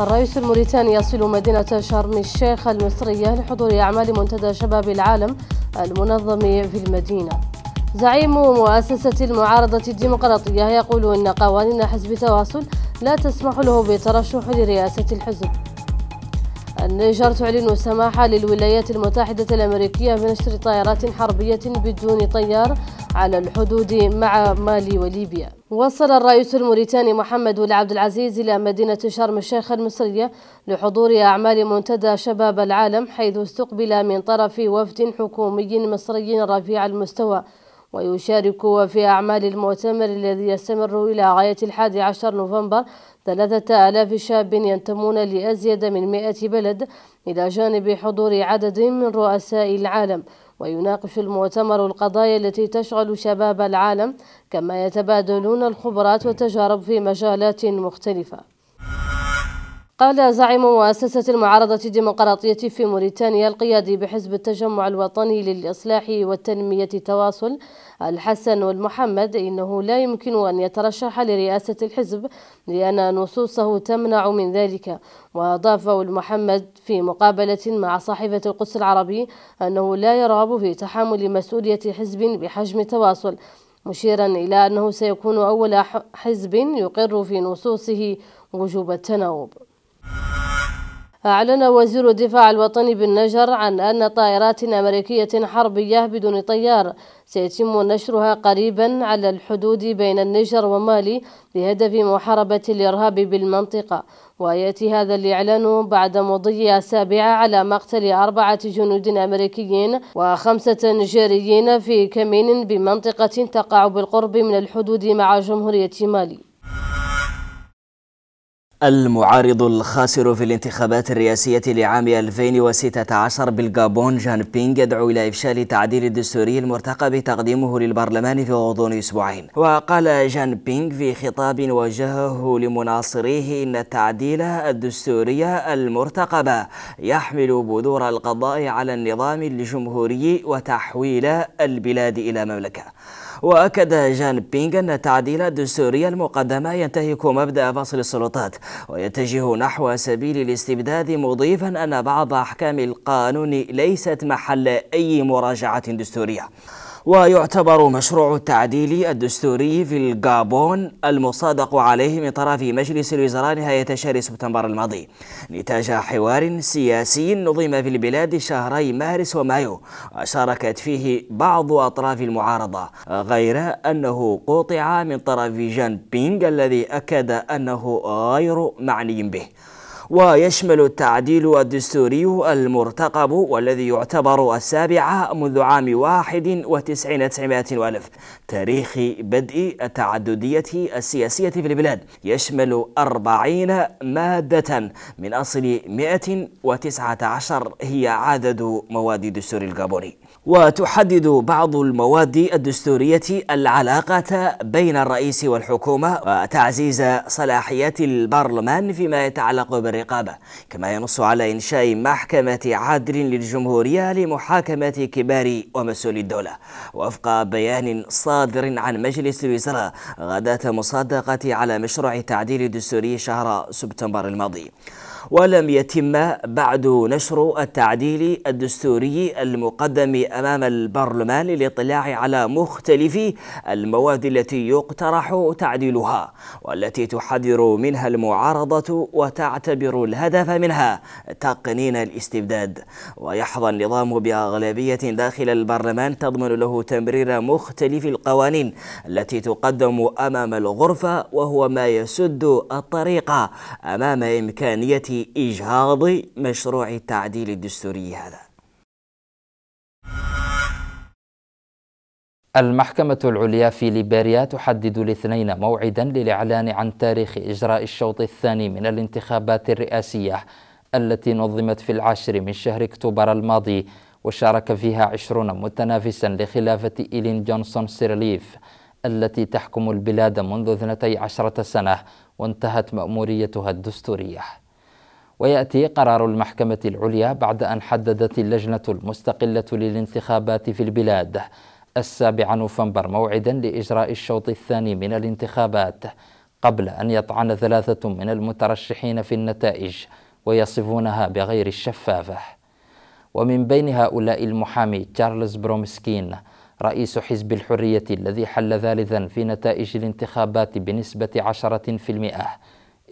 الرئيس الموريتاني يصل مدينة شرم الشيخ المصرية لحضور أعمال منتدى شباب العالم المنظم في المدينة زعيم مؤسسة المعارضة الديمقراطية يقول أن قوانين حزب تواصل لا تسمح له بالترشح لرئاسة الحزب النيجر تعلن السماح للولايات المتحدة الأمريكية بنشر طائرات حربية بدون طيار على الحدود مع مالي وليبيا وصل الرئيس الموريتاني محمد ولي عبد العزيز إلى مدينة شرم الشيخ المصرية لحضور أعمال منتدى شباب العالم حيث استقبل من طرف وفد حكومي مصري رفيع المستوى ويشارك في أعمال المؤتمر الذي يستمر إلى غاية الحادي عشر نوفمبر ثلاثة آلاف شاب ينتمون لأزيد من مئة بلد إلى جانب حضور عدد من رؤساء العالم ويناقش المؤتمر القضايا التي تشغل شباب العالم كما يتبادلون الخبرات والتجارب في مجالات مختلفة قال زعيم مؤسسة المعارضة الديمقراطية في موريتانيا القيادي بحزب التجمع الوطني للإصلاح والتنمية تواصل الحسن والمحمد إنه لا يمكن أن يترشح لرئاسة الحزب لأن نصوصه تمنع من ذلك وأضاف المحمد في مقابلة مع صحيفة القدس العربي أنه لا يرغب في تحمل مسؤولية حزب بحجم تواصل مشيرا إلى أنه سيكون أول حزب يقر في نصوصه وجوب التناوب أعلن وزير الدفاع الوطني بالنجر عن أن طائرات أمريكية حربية بدون طيار سيتم نشرها قريبا على الحدود بين النيجر ومالي بهدف محاربة الإرهاب بالمنطقة ويأتي هذا الإعلان بعد مضي أسابيع على مقتل أربعة جنود أمريكيين وخمسة نيجيريين في كمين بمنطقة تقع بالقرب من الحدود مع جمهورية مالي المعارض الخاسر في الانتخابات الرئاسية لعام 2016 بالغابون جان بينغ يدعو إلى إفشال التعديل الدستوري المرتقب تقديمه للبرلمان في غضون أسبوعين وقال جان بينغ في خطاب وجهه لمناصريه إن التعديل الدستوري المرتقب يحمل بذور القضاء على النظام الجمهوري وتحويل البلاد إلى مملكة وأكد جان بينغ أن تعديل الدستورية المقدمة ينتهك مبدأ فصل السلطات ويتجه نحو سبيل الاستبداد مضيفا أن بعض أحكام القانون ليست محل أي مراجعة دستورية ويعتبر مشروع التعديل الدستوري في الغابون المصادق عليه من طرف مجلس الوزراء نهاية شهر سبتمبر الماضي نتاج حوار سياسي نظم في البلاد شهري مارس ومايو وشاركت فيه بعض أطراف المعارضة غير أنه قطع من طرف جان بينغ الذي أكد أنه غير معني به ويشمل التعديل الدستوري المرتقب والذي يعتبر السابع منذ عام وتسعين تسعمائة وألف تاريخ بدء التعددية السياسية في البلاد يشمل أربعين مادة من أصل 119 هي عدد مواد دستور الغابوني وتحدد بعض المواد الدستورية العلاقة بين الرئيس والحكومة وتعزيز صلاحيات البرلمان فيما يتعلق بالرقابة كما ينص على إنشاء محكمة عدل للجمهورية لمحاكمة كبار ومسؤولي الدولة وفق بيان صادر صادر عن مجلس الوزراء غداة مصادقة على مشروع تعديل دستوري شهر سبتمبر الماضي ولم يتم بعد نشر التعديل الدستوري المقدم أمام البرلمان للاطلاع على مختلف المواد التي يقترح تعديلها والتي تحذر منها المعارضة وتعتبر الهدف منها تقنين الاستبداد ويحظى النظام بأغلبية داخل البرلمان تضمن له تمرير مختلف القوانين التي تقدم أمام الغرفة وهو ما يسد الطريق أمام إمكانية في إجهاض مشروع التعديل الدستوري هذا المحكمة العليا في ليبيريا تحدد الاثنين موعدا للإعلان عن تاريخ إجراء الشوط الثاني من الانتخابات الرئاسية التي نظمت في العاشر من شهر أكتوبر الماضي وشارك فيها عشرون متنافسا لخلافة إيلين جونسون سيرليف التي تحكم البلاد منذ اثنتي عشرة سنة وانتهت مأموريتها الدستورية وياتي قرار المحكمه العليا بعد ان حددت اللجنه المستقله للانتخابات في البلاد السابع نوفمبر موعدا لاجراء الشوط الثاني من الانتخابات قبل ان يطعن ثلاثه من المترشحين في النتائج ويصفونها بغير الشفافه ومن بين هؤلاء المحامي تشارلز برومسكين رئيس حزب الحرية الذي حل ثالثا في نتائج الانتخابات بنسبة 10%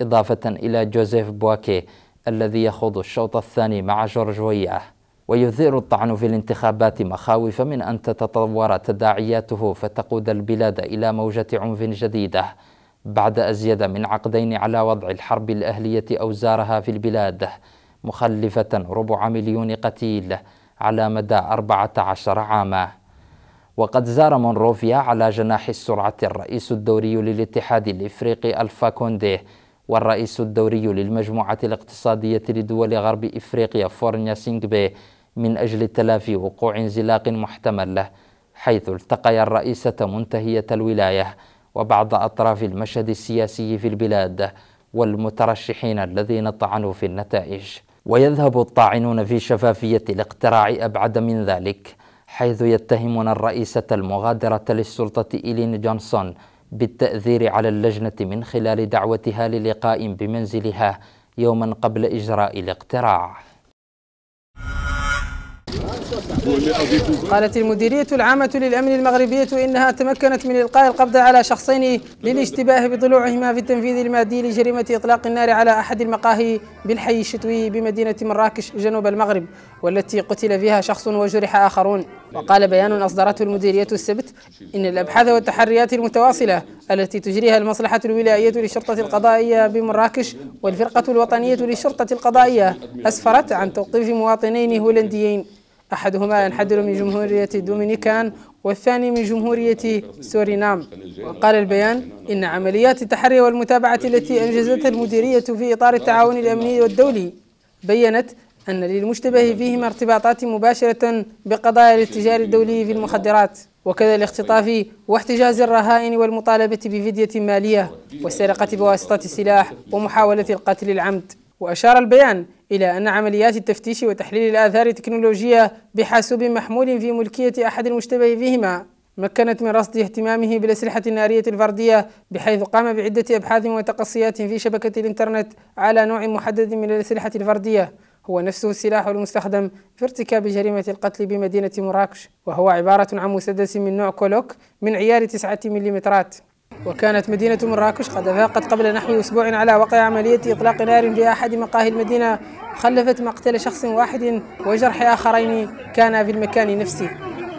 إضافة إلى جوزيف بواكي الذي يخوض الشوط الثاني مع جورجوية ويثير الطعن في الانتخابات مخاوف من أن تتطور تداعياته فتقود البلاد إلى موجة عنف جديدة بعد أزيد من عقدين على وضع الحرب الأهلية أوزارها في البلاد مخلفة ربع مليون قتيل على مدى 14 عاما وقد زار مونروفيا على جناح السرعة الرئيس الدوري للاتحاد الإفريقي ألفا كوندي والرئيس الدوري للمجموعة الاقتصادية لدول غرب إفريقيا فورنيا سينغبي من أجل تلافي وقوع انزلاق محتمل له حيث التقيا الرئيسة منتهية الولاية وبعض أطراف المشهد السياسي في البلاد والمترشحين الذين طعنوا في النتائج ويذهب الطاعنون في شفافية الاقتراع أبعد من ذلك حيث يتهمون الرئيسة المغادرة للسلطة إيلين جونسون بالتأثير على اللجنة من خلال دعوتها للقاء بمنزلها يوما قبل إجراء الاقتراع قالت المديرية العامة للأمن المغربية إنها تمكنت من إلقاء القبض على شخصين للاشتباه بضلوعهما في التنفيذ المادي لجريمة إطلاق النار على أحد المقاهي بالحي الشتوي بمدينة مراكش جنوب المغرب والتي قتل فيها شخص وجرح آخرون وقال بيان أصدرته المديرية السبت إن الأبحاث والتحريات المتواصلة التي تجريها المصلحة الولائية للشرطة القضائية بمراكش والفرقة الوطنية للشرطة القضائية أسفرت عن توقيف مواطنين هولنديين أحدهما ينحدر من جمهورية الدومينيكان والثاني من جمهورية سورينام وقال البيان إن عمليات التحري والمتابعة التي أنجزتها المديرية في إطار التعاون الأمني والدولي بيّنت أن للمشتبه فيهما ارتباطات مباشرة بقضايا الاتجار الدولي في المخدرات وكذا الاختطاف واحتجاز الرهائن والمطالبة بفدية مالية والسرقة بواسطة السلاح ومحاولة القتل العمد وأشار البيان إلى أن عمليات التفتيش وتحليل الآثار التكنولوجية بحاسوب محمول في ملكية أحد المشتبه فيهما مكنت من رصد اهتمامه بالأسلحة النارية الفردية بحيث قام بعدة أبحاث وتقصيات في شبكة الإنترنت على نوع محدد من الأسلحة الفردية هو نفسه السلاح المستخدم في ارتكاب جريمة القتل بمدينة مراكش وهو عبارة عن مسدس من نوع كولوك من عيار 9 مليمترات وكانت مدينة مراكش قد أفاقت قبل نحو أسبوع على وقع عملية إطلاق نار في أحد مقاهي المدينة خلفت مقتل شخص واحد وجرح آخرين كانا في المكان نفسه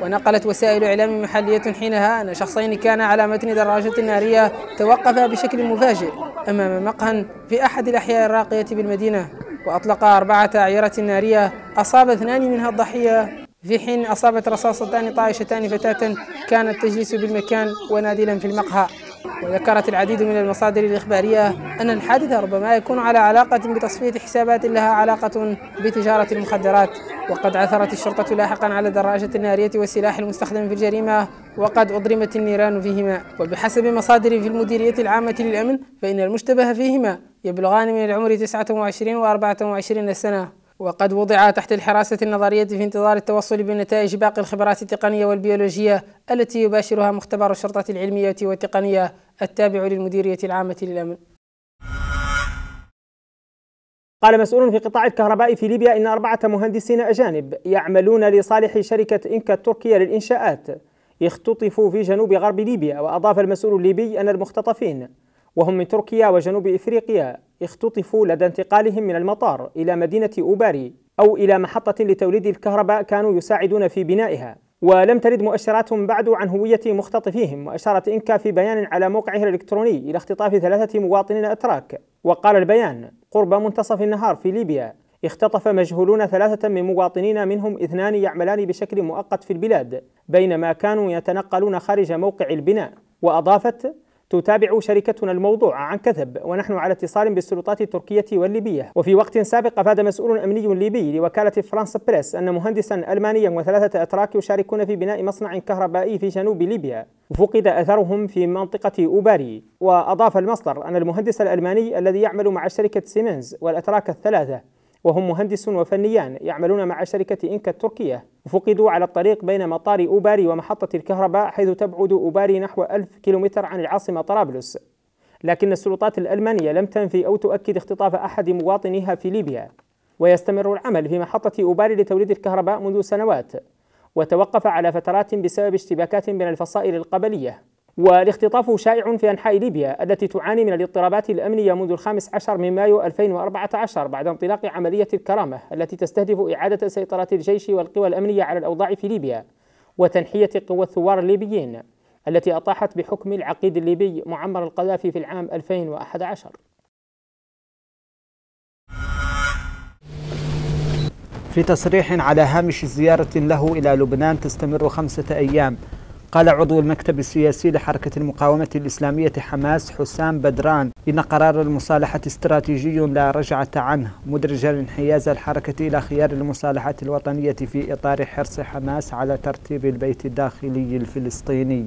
ونقلت وسائل إعلام محلية حينها أن شخصين كانا على متن دراجة نارية توقفا بشكل مفاجئ أمام مقهى في أحد الأحياء الراقية بالمدينة وأطلق أربعة أعيرة نارية أصاب اثنان منها الضحية في حين أصابت رصاصتان طائشتان فتاة كانت تجلس بالمكان ونادلا في المقهى وذكرت العديد من المصادر الإخبارية أن الحادث ربما يكون على علاقة بتصفية حسابات لها علاقة بتجارة المخدرات وقد عثرت الشرطة لاحقا على دراجة النارية والسلاح المستخدم في الجريمة وقد أضرمت النيران فيهما وبحسب مصادر في المديرية العامة للأمن فإن المشتبه فيهما يبلغان من العمر 29 و 24 سنة وقد وضع تحت الحراسة النظرية في انتظار التوصل بنتائج باقي الخبرات التقنية والبيولوجية التي يباشرها مختبر الشرطة العلمية والتقنية التابع للمديرية العامة للأمن قال مسؤول في قطاع الكهرباء في ليبيا إن أربعة مهندسين أجانب يعملون لصالح شركة إنكا التركية للإنشاءات اختطفوا في جنوب غرب ليبيا وأضاف المسؤول الليبي أن المختطفين وهم من تركيا وجنوب إفريقيا اختطفوا لدى انتقالهم من المطار إلى مدينة أوباري أو إلى محطة لتوليد الكهرباء كانوا يساعدون في بنائها ولم ترد مؤشرات بعد عن هوية مختطفيهم وأشارت إنكا في بيان على موقعها الإلكتروني إلى اختطاف ثلاثة مواطنين أتراك وقال البيان قرب منتصف النهار في ليبيا اختطف مجهولون ثلاثة من مواطنين منهم اثنان يعملان بشكل مؤقت في البلاد بينما كانوا يتنقلون خارج موقع البناء وأضافت تتابع شركتنا الموضوع عن كثب ونحن على اتصال بالسلطات التركية والليبية وفي وقت سابق أفاد مسؤول أمني ليبي لوكالة فرانس بريس أن مهندسا ألمانيا وثلاثة أتراك يشاركون في بناء مصنع كهربائي في جنوب ليبيا فقد أثرهم في منطقة أوباري وأضاف المصدر أن المهندس الألماني الذي يعمل مع شركة سيمنز والأتراك الثلاثة وهم مهندس وفنيان يعملون مع شركة إنكا التركية فقدوا على الطريق بين مطار أوباري ومحطة الكهرباء حيث تبعد أوباري نحو ألف كيلومتر عن العاصمة طرابلس لكن السلطات الألمانية لم تنفي أو تؤكد اختطاف أحد مواطنيها في ليبيا ويستمر العمل في محطة أوباري لتوليد الكهرباء منذ سنوات وتوقف على فترات بسبب اشتباكات بين الفصائل القبليه والاختطاف شائع في أنحاء ليبيا التي تعاني من الاضطرابات الأمنية منذ الخامس عشر من مايو 2014 بعد انطلاق عملية الكرامة التي تستهدف إعادة سيطرة الجيش والقوى الأمنية على الأوضاع في ليبيا وتنحية قوى الثوار الليبيين التي أطاحت بحكم العقيد الليبي معمر القذافي في العام 2011 في تصريح على هامش زيارة له إلى لبنان تستمر خمسة أيام قال عضو المكتب السياسي لحركة المقاومة الإسلامية حماس حسام بدران إن قرار المصالحة استراتيجي لا رجعة عنه مدرجا انحياز الحركة إلى خيار المصالحة الوطنية في إطار حرص حماس على ترتيب البيت الداخلي الفلسطيني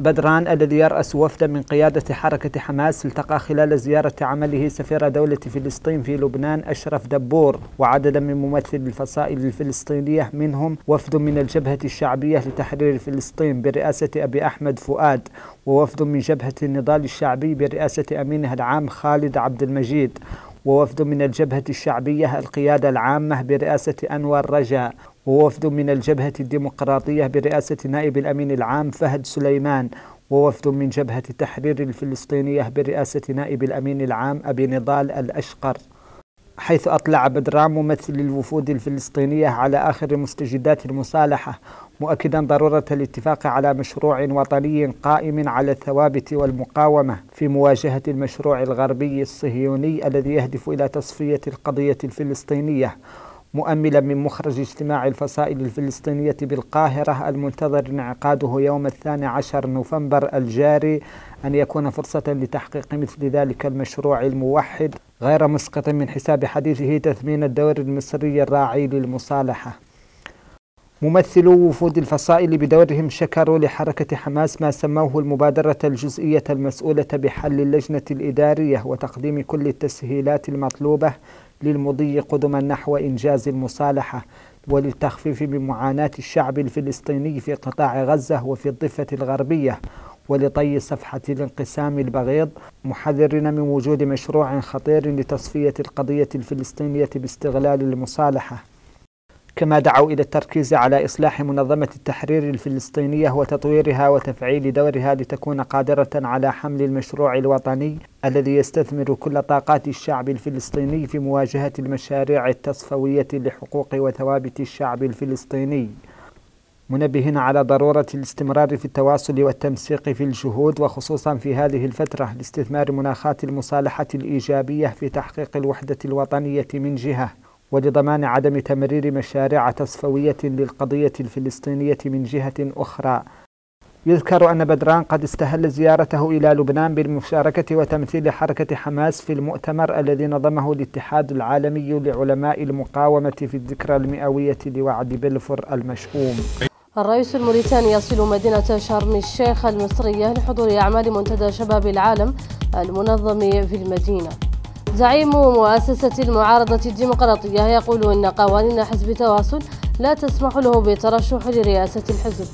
بدران الذي يرأس وفدا من قيادة حركة حماس التقى خلال زيارة عمله سفير دولة فلسطين في لبنان أشرف دبور وعددا من ممثل الفصائل الفلسطينية منهم وفد من الجبهة الشعبية لتحرير فلسطين برئاسة أبي أحمد فؤاد ووفد من جبهة النضال الشعبي برئاسة أمينها العام خالد عبد المجيد ووفد من الجبهة الشعبية القيادة العامة برئاسة أنور رجاء ووفد من الجبهة الديمقراطية برئاسة نائب الأمين العام فهد سليمان ووفد من جبهة التحرير الفلسطينية برئاسة نائب الأمين العام أبي نضال الأشقر حيث أطلع بدرام ممثل الوفود الفلسطينية على آخر مستجدات المصالحة مؤكدا ضرورة الاتفاق على مشروع وطني قائم على الثوابت والمقاومة في مواجهة المشروع الغربي الصهيوني الذي يهدف إلى تصفية القضية الفلسطينية مؤملا من مخرج اجتماع الفصائل الفلسطينية بالقاهرة المنتظر انعقاده يوم الثاني عشر نوفمبر الجاري أن يكون فرصة لتحقيق مثل ذلك المشروع الموحد غير مسقط من حساب حديثه تثمين الدور المصري الراعي للمصالحة ممثلو وفود الفصائل بدورهم شكروا لحركة حماس ما سموه المبادرة الجزئية المسؤولة بحل اللجنة الإدارية وتقديم كل التسهيلات المطلوبة للمضي قدما نحو إنجاز المصالحة وللتخفيف من معاناة الشعب الفلسطيني في قطاع غزة وفي الضفة الغربية ولطي صفحة الانقسام البغيض محذرين من وجود مشروع خطير لتصفية القضية الفلسطينية باستغلال المصالحة كما دعوا إلى التركيز على إصلاح منظمة التحرير الفلسطينية وتطويرها وتفعيل دورها لتكون قادرة على حمل المشروع الوطني الذي يستثمر كل طاقات الشعب الفلسطيني في مواجهة المشاريع التصفوية لحقوق وثوابت الشعب الفلسطيني منبهين على ضرورة الاستمرار في التواصل والتنسيق في الجهود وخصوصا في هذه الفترة لاستثمار مناخات المصالحة الإيجابية في تحقيق الوحدة الوطنية من جهة ولضمان عدم تمرير مشاريع تصفوية للقضية الفلسطينية من جهة أخرى يذكر أن بدران قد استهل زيارته إلى لبنان بالمشاركة وتمثيل حركة حماس في المؤتمر الذي نظمه الاتحاد العالمي لعلماء المقاومة في الذكرى المئوية لوعد بلفور المشؤوم الرئيس الموريتاني يصل مدينة شرم الشيخ المصرية لحضور أعمال منتدى شباب العالم المنظم في المدينة زعيم مؤسسة المعارضة الديمقراطية يقول أن قوانين حزب تواصل لا تسمح له بالترشح لرئاسة الحزب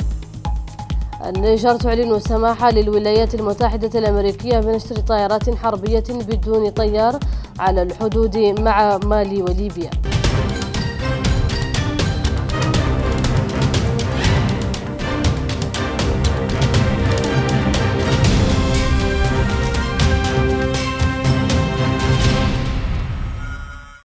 النيجر تعلن السماح للولايات المتحدة الأمريكية بنشر طائرات حربية بدون طيار على الحدود مع مالي وليبيا